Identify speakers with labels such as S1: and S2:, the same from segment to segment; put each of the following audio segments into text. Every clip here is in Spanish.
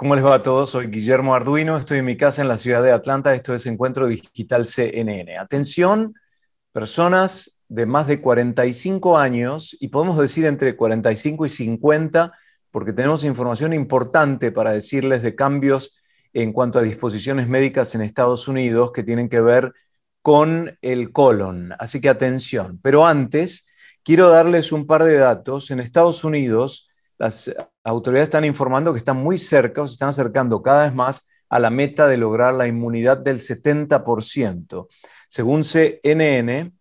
S1: ¿Cómo les va a todos? Soy Guillermo Arduino, estoy en mi casa en la ciudad de Atlanta, esto es Encuentro Digital CNN. Atención, personas de más de 45 años, y podemos decir entre 45 y 50, porque tenemos información importante para decirles de cambios en cuanto a disposiciones médicas en Estados Unidos que tienen que ver con el colon. Así que atención. Pero antes, quiero darles un par de datos. En Estados Unidos, las autoridades están informando que están muy cerca o se están acercando cada vez más a la meta de lograr la inmunidad del 70%. Según CNN,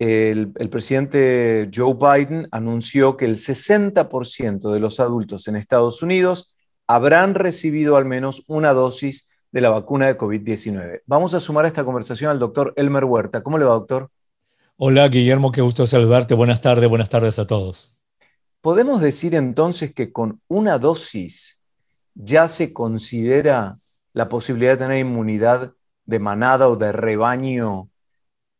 S1: el, presidente Joe Biden anunció que el 60% de los adultos en Estados Unidos habrán recibido al menos una dosis de la vacuna de COVID-19. Vamos a sumar a esta conversación al doctor Elmer Huerta. ¿Cómo le va, doctor?
S2: Hola, Guillermo, qué gusto saludarte. Buenas tardes, buenas tardes
S1: a todos. ¿Podemos decir entonces que con una dosis ya se considera la posibilidad de tener inmunidad de manada o de rebaño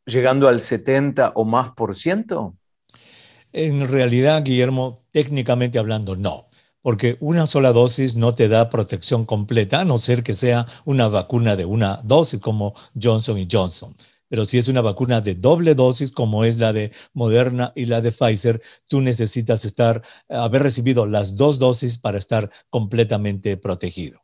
S1: llegando al 70 o más por ciento?
S2: En realidad, Guillermo, técnicamente hablando, no porque una sola dosis no te da protección completa, a no ser que sea una vacuna de una dosis como Johnson y Johnson. Pero si es una vacuna de doble dosis, como es la de Moderna y la de Pfizer, tú necesitas estar, haber recibido las dos dosis para estar completamente
S1: protegido.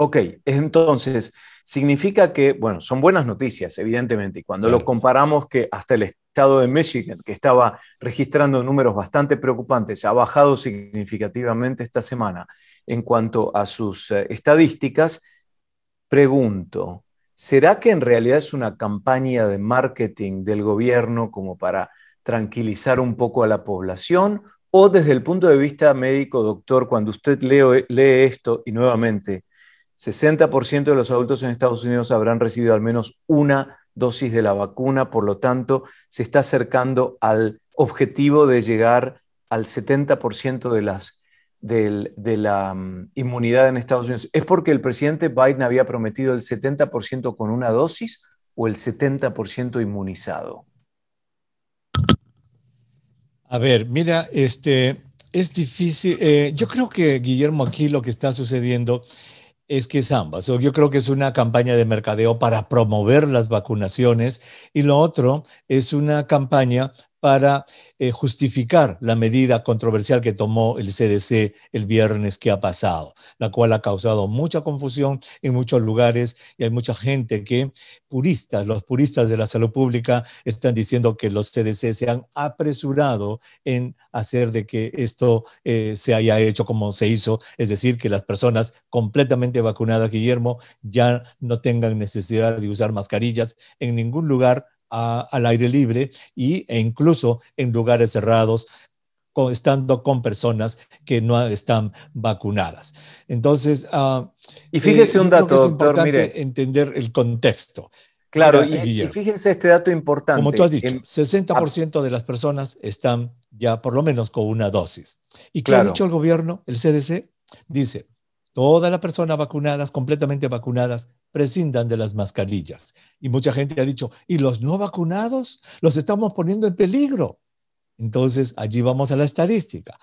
S1: Ok, entonces significa que, bueno, son buenas noticias, evidentemente, y cuando lo comparamos que hasta el estado de Michigan, que estaba registrando números bastante preocupantes, ha bajado significativamente esta semana en cuanto a sus eh, estadísticas, pregunto, ¿Será que en realidad es una campaña de marketing del gobierno como para tranquilizar un poco a la población? O desde el punto de vista médico, doctor, cuando usted lee, esto, y nuevamente, 60% de los adultos en Estados Unidos habrán recibido al menos una dosis de la vacuna, por lo tanto, se está acercando al objetivo de llegar al 70% de las de la mm, inmunidad en Estados Unidos? ¿Es porque el presidente Biden había prometido el 70% con una dosis o el 70% inmunizado?
S2: A ver, mira, este, es difícil. Eh, yo creo que, Guillermo, aquí lo que está sucediendo es que es ambas. Yo creo que es una campaña de mercadeo para promover las vacunaciones y lo otro es una campaña para eh, justificar la medida controversial que tomó el CDC el viernes que ha pasado, la cual ha causado mucha confusión en muchos lugares y hay mucha gente que, puristas, los puristas de la salud pública, están diciendo que los CDC se han apresurado en hacer de que esto eh, se haya hecho como se hizo, es decir, que las personas completamente vacunadas, Guillermo, ya no tengan necesidad de usar mascarillas en ningún lugar al aire libre y, e incluso en lugares cerrados estando con personas que no están vacunadas. Entonces, ah, y fíjese eh, un dato, importante entender el contexto. Claro, y, fíjense este dato importante. Como tú has dicho, 60% em, ah. de las personas están ya por lo menos con una dosis. ¿Y qué ha dicho el gobierno? El CDC dice, todas las personas vacunadas, completamente vacunadas, prescindan de las mascarillas. Y mucha gente ha dicho, ¿y los no vacunados? Los estamos poniendo en peligro. Entonces, allí vamos a la estadística.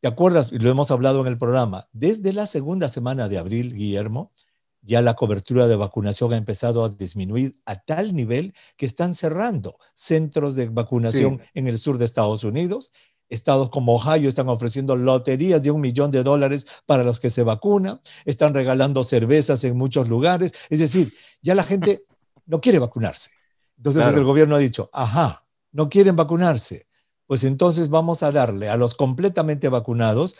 S2: ¿Te acuerdas? y Lo hemos hablado en el programa. Desde la segunda semana de abril, Guillermo, ya la cobertura de vacunación ha empezado a disminuir a tal nivel que están cerrando centros de vacunación en el sur de Estados Unidos Estados como Ohio están ofreciendo loterías de un millón de dólares para los que se vacunan, están regalando cervezas en muchos lugares. Es decir, ya la gente no quiere vacunarse. Entonces el gobierno ha dicho, ajá, no quieren vacunarse. Pues entonces vamos a darle a los completamente vacunados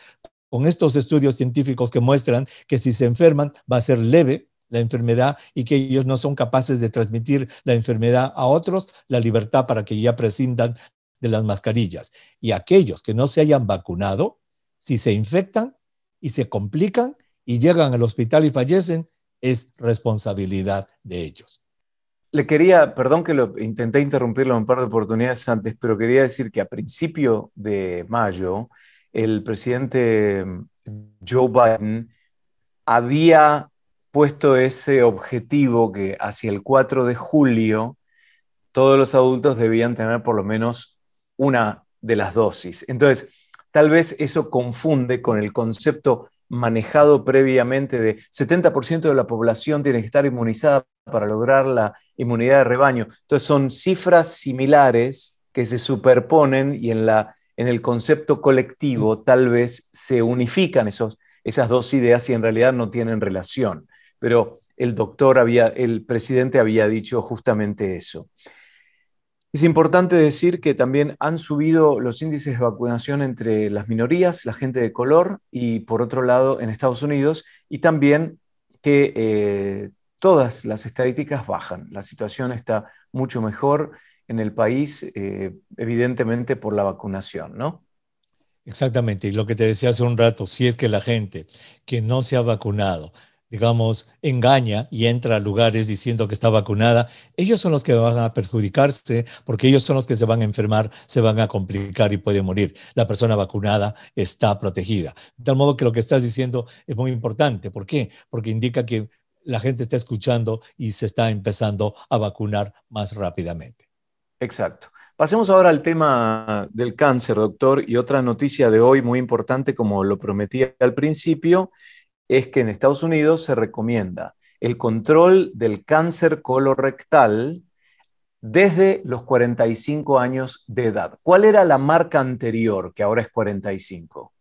S2: con estos estudios científicos que muestran que si se enferman va a ser leve la enfermedad y que ellos no son capaces de transmitir la enfermedad a otros, la libertad para que ya prescindan de las mascarillas. Y aquellos que no se hayan vacunado, si se infectan y se complican y llegan al hospital y fallecen, es responsabilidad de ellos.
S1: Le quería, perdón que lo intenté interrumpirlo un par de oportunidades antes, pero quería decir que a principio de mayo el presidente Joe Biden había puesto ese objetivo que hacia el 4 de julio todos los adultos debían tener por lo menos una de las dosis. Entonces, tal vez eso confunde con el concepto manejado previamente de 70% de la población tiene que estar inmunizada para lograr la inmunidad de rebaño. Entonces son cifras similares que se superponen y en, la, en el concepto colectivo tal vez se unifican esas dos ideas y en realidad no tienen relación. Pero el doctor había, el presidente había dicho justamente eso. Es importante decir que también han subido los índices de vacunación entre las minorías, la gente de color y por otro lado en Estados Unidos y también que eh, todas las estadísticas bajan. La situación está mucho mejor en el país, eh, evidentemente por la vacunación, ¿no?
S2: Exactamente, y lo que te decía hace un rato, si es que la gente que no se ha vacunado digamos, engaña y entra a lugares diciendo que está vacunada, ellos son los que van a perjudicarse porque ellos son los que se van a enfermar, se van a complicar y puede morir. La persona vacunada está protegida. De tal modo que lo que estás diciendo es muy importante. ¿Por qué? Porque indica que la gente está escuchando y se está empezando a vacunar más rápidamente.
S1: Exacto. Pasemos ahora al tema del cáncer, doctor, y otra noticia de hoy muy importante, como lo prometí al principio, es que en Estados Unidos se recomienda el control del cáncer colorectal desde los 45 años de edad. ¿Cuál era la marca anterior, que ahora es 45?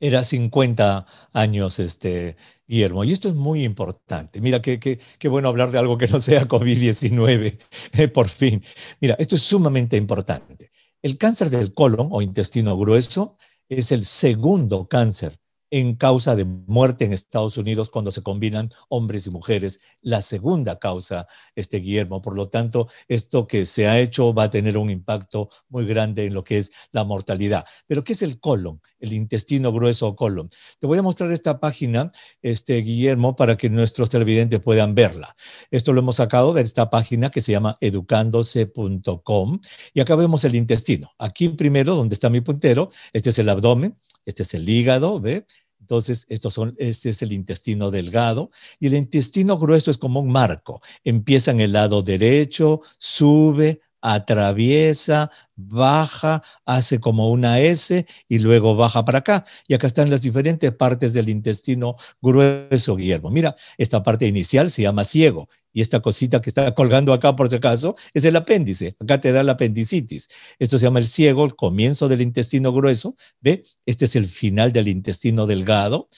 S2: Era 50 años, este, Guillermo. Y esto es muy importante. Mira, qué, bueno hablar de algo que no sea COVID-19, eh, por fin. Mira, esto es sumamente importante. El cáncer del colon o intestino grueso es el segundo cáncer en causa de muerte en Estados Unidos cuando se combinan hombres y mujeres, la segunda causa, este Guillermo. Por lo tanto, esto que se ha hecho va a tener un impacto muy grande en lo que es la mortalidad. Pero, ¿qué es el colon? El intestino grueso o colon. Te voy a mostrar esta página, este Guillermo, para que nuestros televidentes puedan verla. Esto lo hemos sacado de esta página que se llama educándose.com y acá vemos el intestino. Aquí primero, donde está mi puntero, este es el abdomen, este es el hígado, ¿ve? Entonces, este es el intestino delgado y el intestino grueso es como un marco. Empieza en el lado derecho, sube, atraviesa, baja, hace como una S y luego baja para acá. Y acá están las diferentes partes del intestino grueso, Guillermo. Mira, esta parte inicial se llama ciego y esta cosita que está colgando acá por si acaso es el apéndice. Acá te da la apendicitis. Esto se llama el ciego, el comienzo del intestino grueso. ¿Ve? Este es el final del intestino delgado.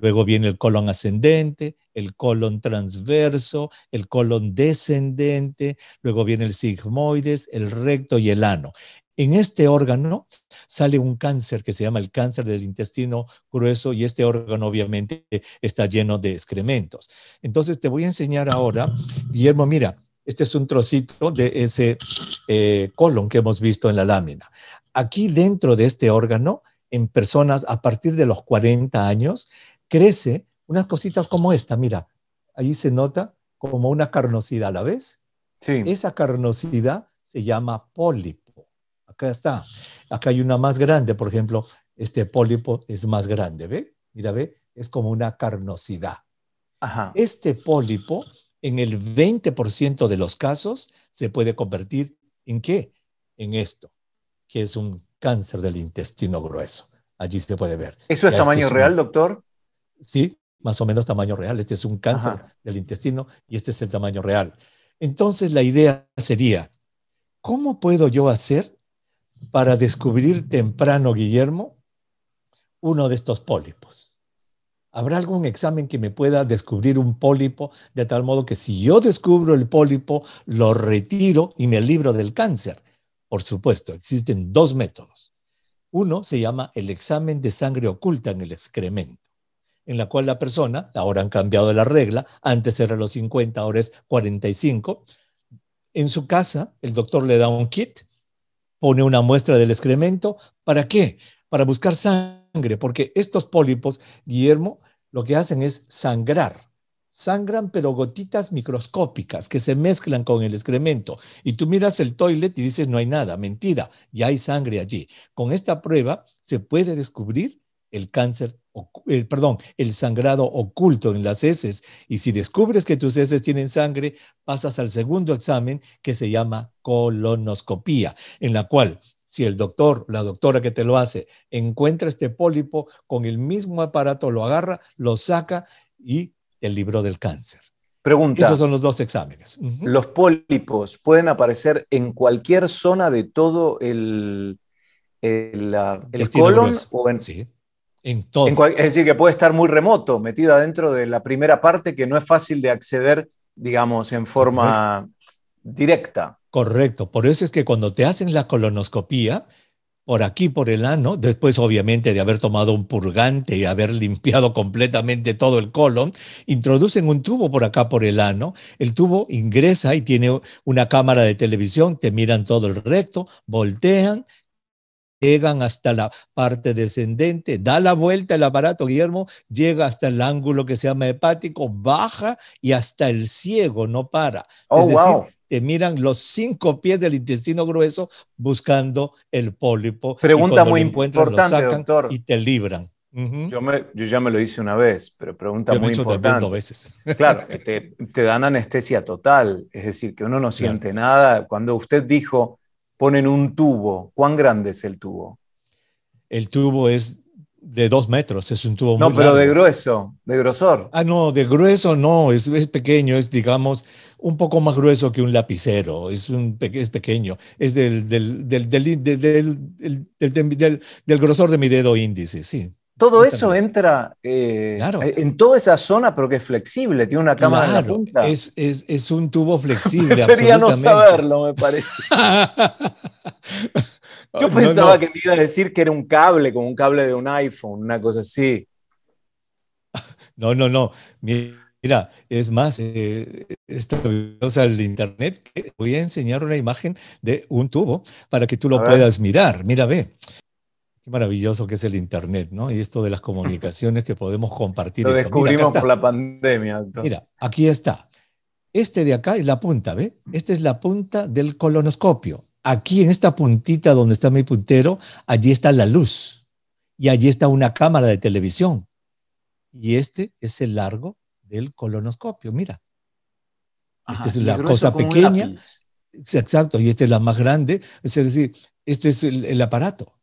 S2: Luego viene el colon ascendente, el colon transverso, el colon descendente, luego viene el sigmoides, el recto y el ano. En este órgano sale un cáncer que se llama el cáncer del intestino grueso y este órgano obviamente está lleno de excrementos. Entonces te voy a enseñar ahora, Guillermo, mira, este es un trocito de ese eh, colon que hemos visto en la lámina. Aquí dentro de este órgano, en personas a partir de los 40 años, crece unas cositas como esta, mira, ahí se nota como una carnosidad, ¿la ves? Sí. Esa carnosidad se llama pólipo. Acá está. Acá hay una más grande, por ejemplo, este pólipo es más grande, ¿ve? Mira, ¿ve? Es como una carnosidad. Este pólipo, en el 20% de los casos, se puede convertir en qué? En esto, que es un cáncer del intestino grueso. Allí se puede ver. ¿Eso es tamaño real, doctor? Sí, más o menos tamaño real. Este es un cáncer del intestino y este es el tamaño real. Entonces la idea sería, ¿cómo puedo yo hacer para descubrir temprano, Guillermo, uno de estos pólipos? ¿Habrá algún examen que me pueda descubrir un pólipo de tal modo que si yo descubro el pólipo, lo retiro y me libro del cáncer? Por supuesto, existen dos métodos. Uno se llama el examen de sangre oculta en el excremento en la cual la persona, ahora han cambiado la regla, antes era los 50, ahora es 45, en su casa el doctor le da un kit, pone una muestra del excremento, ¿para qué? Para buscar sangre, porque estos pólipos, Guillermo, lo que hacen es sangrar. Sangran, pero gotitas microscópicas que se mezclan con el excremento. Y tú miras el toilet y dices, no hay nada, mentira, ya hay sangre allí. Con esta prueba se puede descubrir el cáncer, el, eh, perdón, el sangrado oculto en las heces. Y si descubres que tus heces tienen sangre, pasas al segundo examen que se llama colonoscopía, en la cual si el doctor, la doctora que te lo hace, encuentra este pólipo, con el mismo aparato lo agarra, lo saca y
S1: el libro del cáncer. Pregunta. Esos son
S2: los dos exámenes.
S1: ¿Los pólipos pueden aparecer en cualquier zona de todo el, el, colon o en, sí es decir, que puede estar muy remoto, metido dentro de la primera parte que no es fácil de acceder, digamos, en forma directa.
S2: Correcto. Por eso es que cuando te hacen la colonoscopía, por aquí, por el ano, después obviamente de haber tomado un purgante y haber limpiado completamente todo el colon, introducen un tubo por acá, por el ano, el tubo ingresa y tiene una cámara de televisión, te miran todo el recto, voltean, llegan hasta la parte descendente, da la vuelta el aparato, Guillermo, llega hasta el ángulo que se llama hepático, baja y hasta el ciego no para. Oh, es decir, te miran los cinco pies del intestino grueso buscando el pólipo. Pregunta muy importante, doctor. Y
S1: te libran. yo, ya me lo hice una vez, pero pregunta muy he importante. veces. Claro, te, dan anestesia total, es decir, que uno no siente nada. Cuando usted dijo ponen un tubo. ¿Cuán grande es el tubo?
S2: El tubo es de dos metros, es un tubo no, pero de
S1: grueso, de grosor. Ah,
S2: no, de grueso no, es, es, pequeño, es digamos un poco más grueso que un lapicero, es, un, es pequeño, es del, del, del, del
S1: grosor de mi dedo índice, sí. Todo eso entra eh, eh, en toda esa zona, pero que es flexible, tiene una cámara punta. Es, un tubo flexible. Prefería no saberlo, me parece.
S2: Yo pensaba que
S1: me iba a decir que era un cable, como un cable de un iPhone, una cosa así.
S2: No, no, no. Mira, es más, es eh, esto el internet, que voy a enseñar una imagen de un tubo para que tú lo puedas mirar. Mira, ve. Qué maravilloso que es el Internet, ¿no? Y esto de las comunicaciones que podemos compartir. Lo descubrimos por la
S1: pandemia. Mira,
S2: aquí está. Este de acá es la punta, ¿ve? Esta es la punta del colonoscopio. Aquí en esta puntita donde está mi puntero, allí está la luz. Y allí está una cámara de televisión. Y este es el largo del colonoscopio. Mira. esta es la cosa pequeña. Exacto, y esta es la más grande. Es decir, este es el aparato.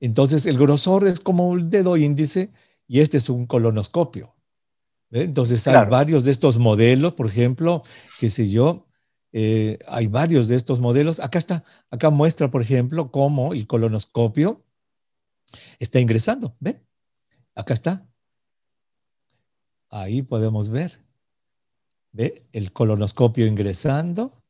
S2: Entonces, el grosor es como un dedo índice y este es un colonoscopio. ¿eh? Entonces, hay varios de estos modelos, por ejemplo, qué sé yo, eh, hay varios de estos modelos. Acá está, acá muestra, por ejemplo, cómo el colonoscopio está ingresando. ¿Ven? Acá está. Ahí podemos ver. ¿Ve? El colonoscopio ingresando.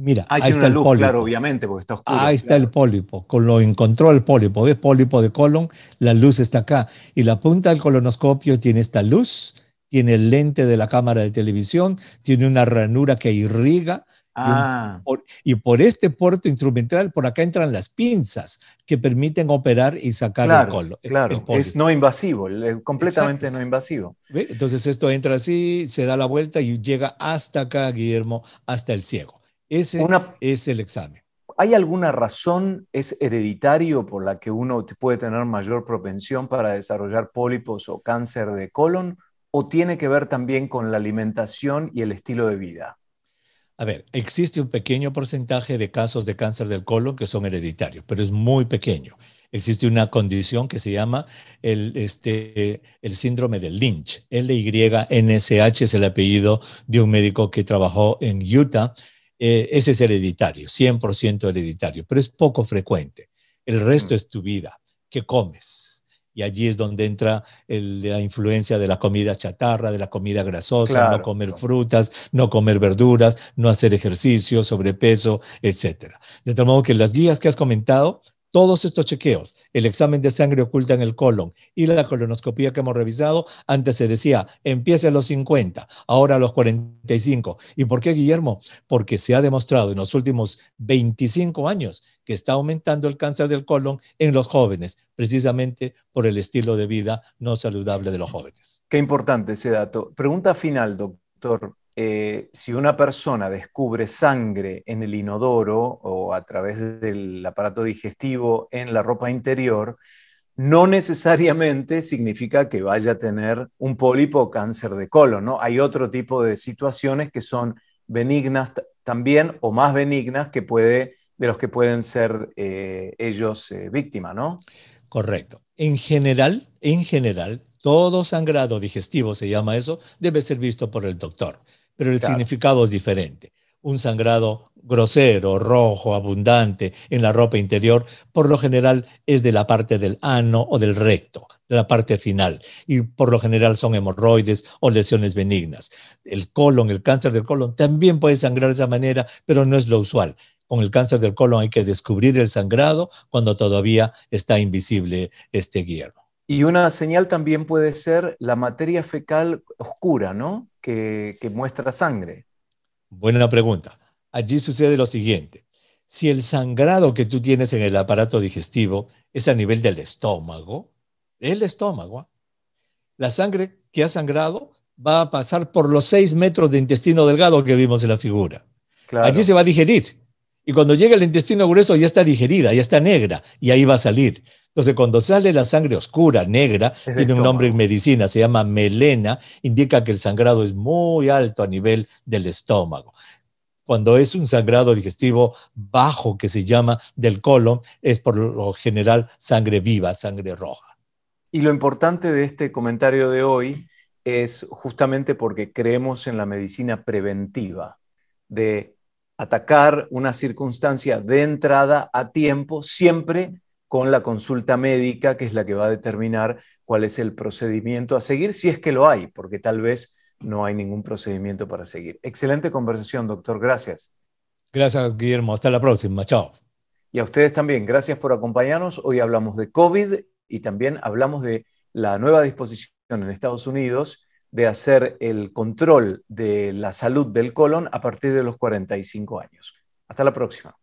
S2: Mira, ah, ahí está el pólipo. claro, obviamente,
S1: porque está oscuro. Ahí está el
S2: pólipo, con lo encontró el pólipo. ¿Ves pólipo de colon? La luz está acá. Y la punta del colonoscopio tiene esta luz, tiene el lente de la cámara de televisión, tiene una ranura que irriga. Ah. Y, por, este puerto instrumental, por acá entran las pinzas que permiten operar y sacar el colon. Claro, es
S1: no invasivo, completamente no invasivo.
S2: Entonces esto entra así, se da la vuelta y llega hasta acá, Guillermo, hasta el ciego.
S1: Ese es el examen. ¿Hay alguna razón, es hereditario, por la que uno puede tener mayor propensión para desarrollar pólipos o cáncer de colon? ¿O tiene que ver también con la alimentación y el estilo de vida? A ver,
S2: existe un pequeño porcentaje de casos de cáncer del colon que son hereditarios, pero es muy pequeño. Existe una condición que se llama el, este, el síndrome de Lynch. L-Y-N-S-H es el apellido de un médico que trabajó en Utah eh, ese es hereditario, 100% hereditario, pero es poco frecuente. El resto mm. es tu vida, qué comes. Y allí es donde entra la influencia de la comida chatarra, de la comida grasosa, no comer frutas, no comer verduras, no hacer ejercicio, sobrepeso, etc. De tal modo que las guías que has comentado todos estos chequeos, el examen de sangre oculta en el colon y la colonoscopía que hemos revisado, antes se decía, empieza a los 50, ahora a los 45. ¿Y por qué, Guillermo? Porque se ha demostrado en los últimos 25 años que está aumentando el cáncer del colon en los jóvenes,
S1: precisamente por el estilo de vida no saludable de los jóvenes. Qué importante ese dato. Pregunta final, doctor. Eh, si una persona descubre sangre en el inodoro o a través del aparato digestivo en la ropa interior, no necesariamente significa que vaya a tener un pólipo o cáncer de colon, ¿no? Hay otro tipo de situaciones que son benignas también o más benignas que de los que pueden ser eh, ellos eh, víctimas, ¿no? Correcto. En general, en general, todo sangrado digestivo,
S2: se llama eso, debe ser visto por el doctor pero el significado es diferente. Un sangrado grosero, rojo, abundante en la ropa interior, por lo general es de la parte del ano o del recto, de la parte final, y por lo general son hemorroides o lesiones benignas. El colon, el cáncer del colon, también puede sangrar de esa manera, pero no es lo usual. Con el cáncer del colon hay que descubrir el sangrado cuando todavía está invisible este hierro.
S1: Y una señal también puede ser la materia fecal oscura, ¿no? Que, muestra sangre.
S2: Buena pregunta. Allí sucede lo siguiente. Si el sangrado que tú tienes en el aparato digestivo es a nivel del estómago, el estómago, ¿ah? la sangre que ha sangrado va a pasar por los seis metros de intestino delgado que vimos en la figura. Allí se va a digerir. Y cuando llega al intestino grueso ya está digerida, ya está negra, y ahí va a salir. Entonces, cuando sale la sangre oscura, negra, tiene un nombre en medicina, se llama melena, indica que el sangrado es muy alto a nivel del estómago. Cuando es un sangrado digestivo bajo, que se llama del colon, es por lo general sangre viva, sangre roja.
S1: Y lo importante de este comentario de hoy es justamente porque creemos en la medicina preventiva, de atacar una circunstancia de entrada a tiempo, siempre con la consulta médica, que es la que va a determinar cuál es el procedimiento a seguir, si es que lo hay, porque tal vez no hay ningún procedimiento para seguir. Excelente conversación, doctor. Gracias.
S2: Gracias, Guillermo. Hasta la próxima. Chao.
S1: Y a ustedes también. Gracias por acompañarnos. Hoy hablamos de COVID y también hablamos de la nueva disposición en Estados Unidos de hacer el control de la salud del colon a partir de los 45 años. Hasta la próxima.